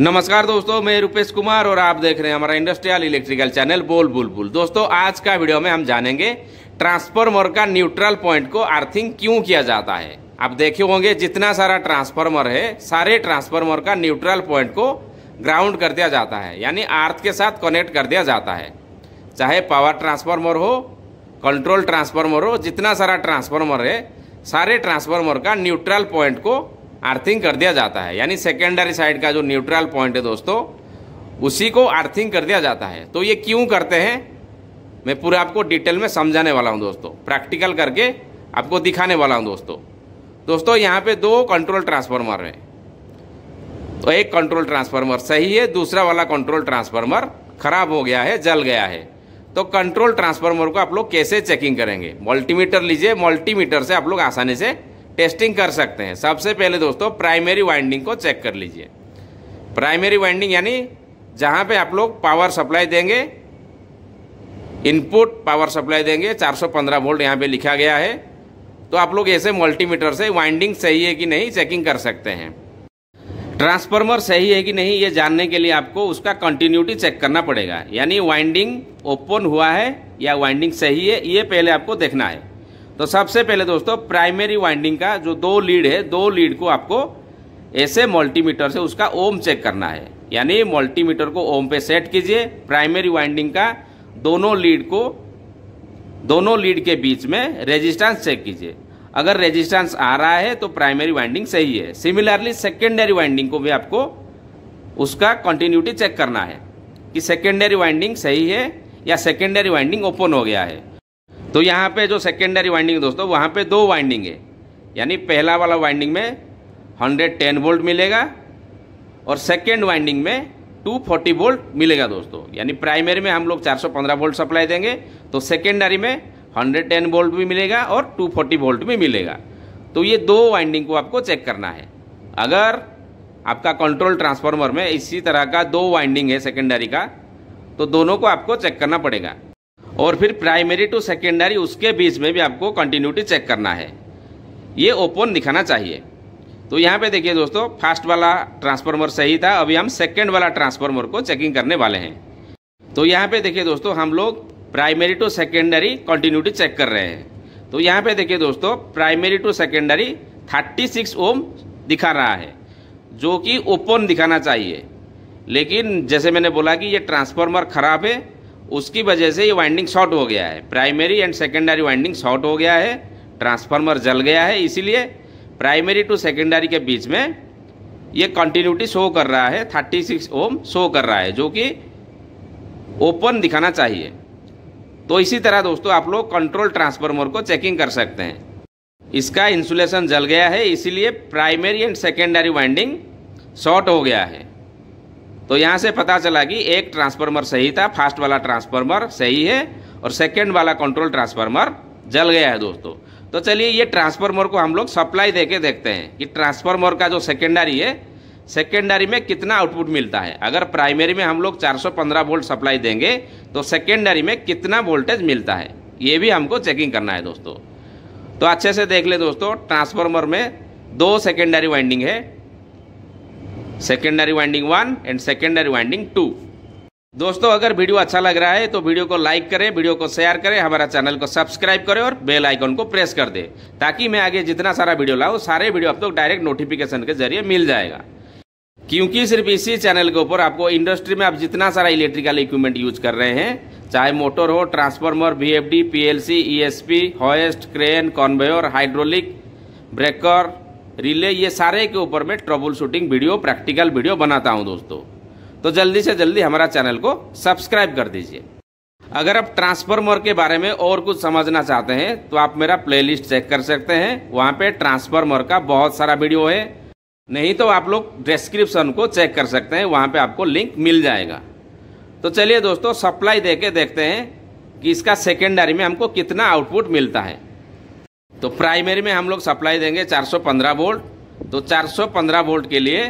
नमस्कार दोस्तों मैं रुपेश कुमार और आप देख रहे हैं हमारा इंडस्ट्रियल इलेक्ट्रिकल चैनल बोल बुल बुल दोस्तों आज का वीडियो में हम जानेंगे ट्रांसफार्मर का न्यूट्रल पॉइंट को अर्थिंग क्यों किया जाता है आप देखे होंगे जितना सारा ट्रांसफार्मर है सारे ट्रांसफार्मर का न्यूट्रल पॉइंट को ग्राउंड कर दिया जाता है यानी अर्थ के साथ कनेक्ट कर दिया जाता है चाहे पावर ट्रांसफार्मर हो कंट्रोल ट्रांसफार्मर हो जितना सारा ट्रांसफार्मर है सारे ट्रांसफार्मर का न्यूट्रल पॉइंट को अर्थिंग कर दिया जाता है यानी सेकेंडरी साइड का जो न्यूट्रल पॉइंट है दोस्तों उसी को अर्थिंग कर दिया जाता है तो ये क्यों करते हैं मैं पूरा आपको डिटेल में समझाने वाला हूँ दोस्तों प्रैक्टिकल करके आपको दिखाने वाला हूँ दोस्तों दोस्तों यहाँ पे दो कंट्रोल ट्रांसफार्मर है तो एक कंट्रोल ट्रांसफार्मर सही है दूसरा वाला कंट्रोल ट्रांसफार्मर खराब हो गया है जल गया है तो कंट्रोल ट्रांसफार्मर को आप लोग कैसे चेकिंग करेंगे मल्टीमीटर लीजिए मल्टीमीटर से आप लोग आसानी से टेस्टिंग कर सकते हैं सबसे पहले दोस्तों प्राइमरी वाइंडिंग को चेक कर लीजिए प्राइमरी वाइंडिंग यानी जहाँ पे आप लोग पावर सप्लाई देंगे इनपुट पावर सप्लाई देंगे 415 वोल्ट यहाँ पे लिखा गया है तो आप लोग ऐसे मल्टीमीटर से वाइंडिंग सही है कि नहीं चेकिंग कर सकते हैं ट्रांसफार्मर सही है कि नहीं ये जानने के लिए आपको उसका कंटिन्यूटी चेक करना पड़ेगा यानी वाइंडिंग ओपन हुआ है या वाइंडिंग सही है ये पहले आपको देखना है तो सबसे पहले दोस्तों प्राइमरी वाइंडिंग का जो दो लीड है दो लीड को आपको ऐसे मल्टीमीटर से उसका ओम चेक करना है यानी मल्टीमीटर को ओम पे सेट कीजिए प्राइमरी वाइंडिंग का दोनों लीड को दोनों लीड के बीच में रेजिस्टेंस चेक कीजिए अगर रेजिस्टेंस आ रहा है तो प्राइमरी वाइंडिंग सही है सिमिलरली सेकेंडरी वाइंडिंग को भी आपको उसका कंटिन्यूटी चेक करना है कि सेकेंडरी वाइंडिंग सही है या सेकेंडरी वाइंडिंग ओपन हो गया है तो यहाँ पे जो सेकेंडरी वाइंडिंग दोस्तों वहाँ पे दो वाइंडिंग है यानी पहला वाला वाइंडिंग में 110 वोल्ट मिलेगा और सेकेंड वाइंडिंग में 240 वोल्ट मिलेगा दोस्तों यानी प्राइमरी में हम लोग 415 वोल्ट सप्लाई देंगे तो सेकेंडरी में 110 वोल्ट भी मिलेगा और 240 वोल्ट भी मिलेगा तो ये दो वाइंडिंग को आपको चेक करना है अगर आपका कंट्रोल ट्रांसफार्मर में इसी तरह का दो वाइंडिंग है सेकेंडरी का तो दोनों को आपको चेक करना पड़ेगा और फिर प्राइमरी टू सेकेंडरी उसके बीच में भी आपको कंटिन्यूटी चेक करना है ये ओपन दिखाना चाहिए तो यहाँ पे देखिए दोस्तों फर्स्ट वाला ट्रांसफार्मर सही था अभी हम सेकेंड वाला ट्रांसफार्मर को चेकिंग करने वाले हैं तो यहाँ पे देखिए दोस्तों हम लोग primary to secondary continuity check कर रहे हैं तो यहाँ पे देखिए दोस्तों प्राइमरी टू सेकेंडरी 36 ओम दिखा रहा है जो कि ओपन दिखाना चाहिए लेकिन जैसे मैंने बोला कि ये ट्रांसफार्मर खराब है उसकी वजह से ये वाइंडिंग शॉर्ट हो गया है primary and secondary winding short हो गया है ट्रांसफार्मर जल गया है इसीलिए प्राइमरी टू सेकेंडरी के बीच में ये कंटिन्यूटी शो कर रहा है 36 ओम शो कर रहा है जो कि ओपन दिखाना चाहिए तो इसी तरह दोस्तों आप लोग कंट्रोल ट्रांसफार्मर को चेकिंग कर सकते हैं इसका इंसुलेशन जल गया है इसीलिए primary and secondary winding short हो गया है तो यहाँ से पता चला कि एक ट्रांसफार्मर सही था फास्ट वाला ट्रांसफार्मर सही है और सेकेंड वाला कंट्रोल ट्रांसफार्मर जल गया है दोस्तों तो चलिए ये ट्रांसफार्मर को हम लोग सप्लाई दे के देखते हैं कि ट्रांसफार्मर का जो सेकेंडरी है सेकेंडरी में कितना आउटपुट मिलता है अगर प्राइमरी में हम लोग 415 वोल्ट सप्लाई देंगे तो सेकेंडरी में कितना वोल्टेज मिलता है ये भी हमको चेकिंग करना है दोस्तों तो अच्छे से देख ले दोस्तों ट्रांसफार्मर में दो सेकेंडरी वाइंडिंग है secondary winding one and secondary winding two दोस्तों अगर वीडियो अच्छा लग रहा है तो वीडियो को लाइक करें वीडियो को शेयर करें हमारा चैनल को सब्सक्राइब करें और बेल आइकन को प्रेस कर दें ताकि मैं आगे जितना सारा वीडियो लाऊं सारे वीडियो आप तक तो डायरेक्ट नोटिफिकेशन के जरिए मिल जाएगा क्योंकि सिर्फ इसी चैनल के ऊपर आपको इंडस्ट्री में आप जितना सारा इलेक्ट्रिकल इक्विपमेंट यूज कर रहे हैं चाहे मोटर हो transformer V F D P L C E S P hoist crane conveyor hydraulic breaker relay ये सारे के ऊपर मैं trouble shooting video practical video बनाता हूँ दोस्तों तो जल्दी से जल्दी हमारा चैनल को सब्सक्राइब कर दीजिए अगर आप ट्रांसफार्मर के बारे में और कुछ समझना चाहते हैं तो आप मेरा प्लेलिस्ट चेक कर सकते हैं वहाँ पे ट्रांसफार्मर का बहुत सारा वीडियो है नहीं तो आप लोग डिस्क्रिप्शन को चेक कर सकते हैं वहाँ पे आपको लिंक मिल जाएगा तो चलिए दोस्तों सप्लाई दे के देखते हैं कि इसका सेकेंडरी में हमको कितना आउटपुट मिलता है तो प्राइमरी में हम लोग सप्लाई देंगे 415 वोल्ट तो 415 वोल्ट के लिए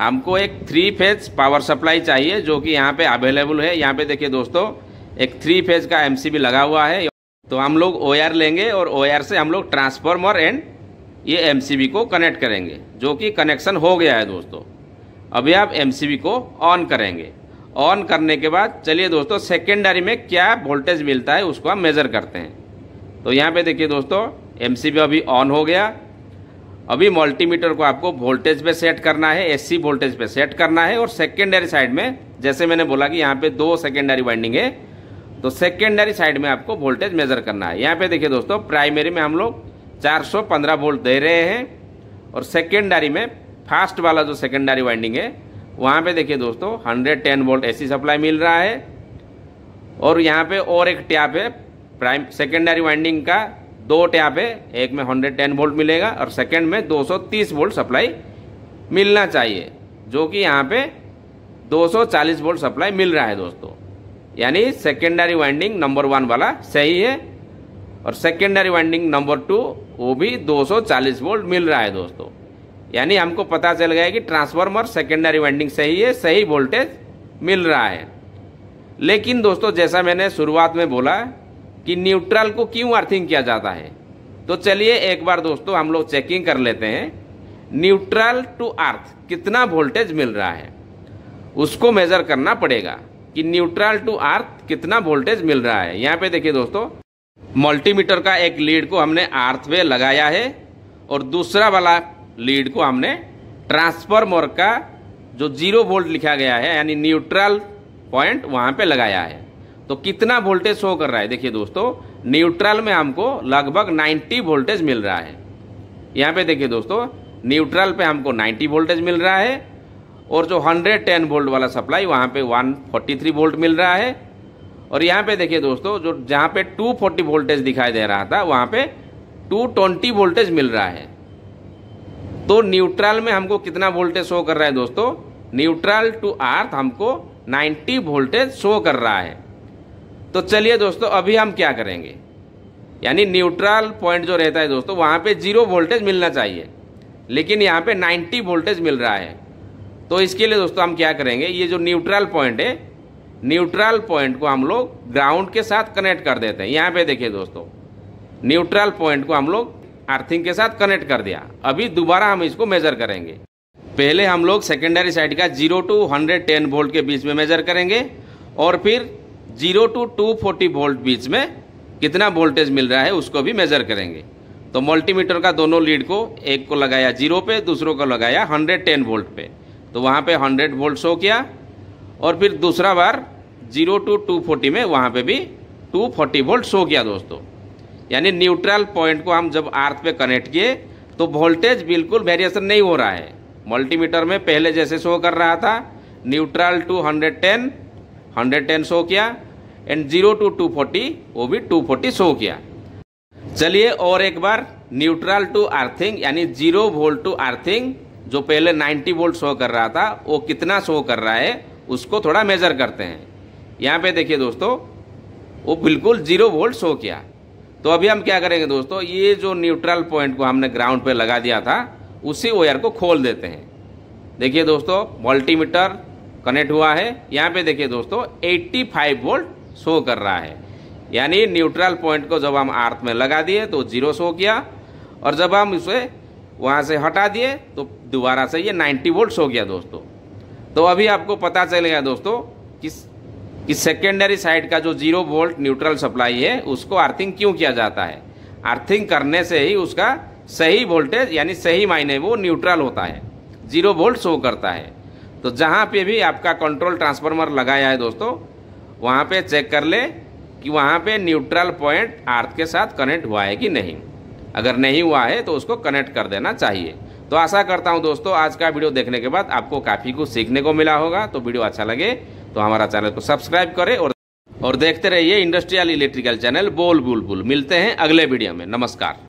हमको एक थ्री फेज पावर सप्लाई चाहिए जो कि यहाँ पे अवेलेबल है यहाँ पे देखिए दोस्तों एक थ्री फेज का एमसीबी लगा हुआ है तो हम लोग ओ लेंगे और ओ से हम लोग ट्रांसफॉर्मर एंड ये एम को कनेक्ट करेंगे जो कि कनेक्शन हो गया है दोस्तों अभी आप एम को ऑन करेंगे ऑन करने के बाद चलिए दोस्तों सेकेंडरी में क्या वोल्टेज मिलता है उसको हम मेज़र करते हैं तो यहाँ पे देखिए दोस्तों एम सी अभी ऑन हो गया अभी मल्टीमीटर को आपको वोल्टेज पे सेट करना है एसी वोल्टेज पे सेट करना है और सेकेंडरी साइड में जैसे मैंने बोला कि यहाँ पे दो सेकेंडरी वाइंडिंग है तो सेकेंडरी साइड में आपको वोल्टेज मेजर करना है यहाँ पे देखिए दोस्तों प्राइमरी में हम लोग 415 वोल्ट दे रहे हैं और सेकेंडरी में फास्ट वाला जो सेकेंडरी वाइंडिंग है वहाँ पे देखिए दोस्तों हंड्रेड वोल्ट ए सप्लाई मिल रहा है और यहाँ पे और एक टैप है प्राइम सेकेंडरी वाइंडिंग का दो टैप है एक में हंड्रेड टेन वोल्ट मिलेगा और सेकेंड में दो सौ तीस वोल्ट सप्लाई मिलना चाहिए जो कि यहाँ पे 240 वोल्ट सप्लाई मिल रहा है दोस्तों यानी सेकेंडरी वाइंडिंग नंबर वन वाला सही है और सेकेंडरी वाइंडिंग नंबर टू वो भी 240 वोल्ट मिल रहा है दोस्तों यानी हमको पता चल गया कि ट्रांसफार्मर सेकेंडरी वाइंडिंग सही है सही वोल्टेज मिल रहा है लेकिन दोस्तों जैसा मैंने शुरुआत में बोला कि न्यूट्रल को क्यों अर्थिंग किया जाता है तो चलिए एक बार दोस्तों हम लोग चेकिंग कर लेते हैं न्यूट्रल टू अर्थ कितना वोल्टेज मिल रहा है उसको मेजर करना पड़ेगा कि न्यूट्रल टू अर्थ कितना वोल्टेज मिल रहा है यहाँ पे देखिए दोस्तों मल्टीमीटर का एक लीड को हमने अर्थ पे लगाया है और दूसरा वाला लीड को हमने ट्रांसफॉर्मर का जो जीरो वोल्ट लिखा गया है यानी न्यूट्रल पॉइंट वहां पे लगाया है तो कितना वोल्टेज शो कर रहा है देखिए दोस्तों न्यूट्रल में हमको लगभग 90 वोल्टेज मिल रहा है यहाँ पे देखिए दोस्तों न्यूट्रल पे हमको 90 वोल्टेज मिल रहा है और जो 110 वोल्ट वाला सप्लाई वहाँ पे 143 वोल्ट मिल रहा है और यहाँ पे देखिए दोस्तों जो जहाँ पे 240 वोल्टेज दिखाई दे रहा था वहाँ पे टू वोल्टेज मिल रहा है तो न्यूट्रल में हमको कितना वोल्टेज शो कर रहा है दोस्तों न्यूट्रल टू अर्थ हमको नाइन्टी वोल्टेज शो कर रहा है तो चलिए दोस्तों अभी हम क्या करेंगे यानी न्यूट्रल पॉइंट जो रहता है दोस्तों वहाँ पे जीरो वोल्टेज मिलना चाहिए लेकिन यहाँ पे 90 वोल्टेज मिल रहा है तो इसके लिए दोस्तों हम क्या करेंगे ये जो न्यूट्रल पॉइंट है न्यूट्रल पॉइंट को हम लोग ग्राउंड के साथ कनेक्ट कर देते हैं यहाँ पे देखिए दोस्तों न्यूट्रल पॉइंट को हम लोग अर्थिंग के साथ कनेक्ट कर दिया अभी दोबारा हम इसको मेजर करेंगे पहले हम लोग सेकेंडरी साइड का zero to hundred ten volt के बीच में मेजर करेंगे और फिर zero to two forty volt बीच में कितना वोल्टेज मिल रहा है उसको भी मेजर करेंगे तो मल्टीमीटर का दोनों लीड को एक को लगाया जीरो पे दूसरों को लगाया हंड्रेड टेन वोल्ट पे तो वहाँ पे हंड्रेड वोल्ट शो किया और फिर दूसरा बार जीरो टू टू फोर्टी में वहाँ पे भी टू फोर्टी वोल्ट शो किया दोस्तों यानी न्यूट्रल पॉइंट को हम जब आर्थ पे कनेक्ट किए तो वोल्टेज बिल्कुल वेरिएशन नहीं हो रहा है मल्टीमीटर में पहले जैसे शो कर रहा था neutral to hundred ten hundred ten show किया and zero to two forty वो भी टू फोर्टी शो किया चलिए और एक बार न्यूट्रल टू अर्थिंग यानी जीरो वोल्ट टू अर्थिंग जो पहले 90 वोल्ट शो कर रहा था वो कितना शो कर रहा है उसको थोड़ा मेजर करते हैं यहाँ पे देखिए दोस्तों वो बिल्कुल जीरो वोल्ट शो किया तो अभी हम क्या करेंगे दोस्तों ये जो न्यूट्रल पॉइंट को हमने ग्राउंड पे लगा दिया था उसी वायर को खोल देते हैं देखिए दोस्तों मल्टीमीटर कनेक्ट हुआ है यहाँ पे देखिए दोस्तों 85 वोल्ट शो कर रहा है यानी न्यूट्रल पॉइंट को जब हम आर्थ में लगा दिए तो जीरो शो किया और जब हम इसे वहाँ से हटा दिए तो दोबारा से ये 90 वोल्ट शो किया दोस्तों तो अभी आपको पता चलेगा दोस्तों किस कि सेकेंडरी साइड का जो जीरो वोल्ट न्यूट्रल सप्लाई है उसको अर्थिंग क्यों किया जाता है अर्थिंग करने से ही उसका सही वोल्टेज यानी सही मायने वो न्यूट्रल होता है जीरो वोल्ट शो करता है तो जहाँ पे भी आपका कंट्रोल ट्रांसफार्मर लगाया है दोस्तों वहाँ पे चेक कर ले कि वहाँ पे न्यूट्रल पॉइंट आर्थ के साथ कनेक्ट हुआ है कि नहीं अगर नहीं हुआ है तो उसको कनेक्ट कर देना चाहिए तो आशा करता हूँ दोस्तों आज का वीडियो देखने के बाद आपको काफ़ी कुछ सीखने को मिला होगा तो वीडियो अच्छा लगे तो हमारा चैनल को सब्सक्राइब करें और और देखते रहिए इंडस्ट्रियल इलेक्ट्रिकल चैनल बोल बुल बुल मिलते हैं अगले वीडियो में नमस्कार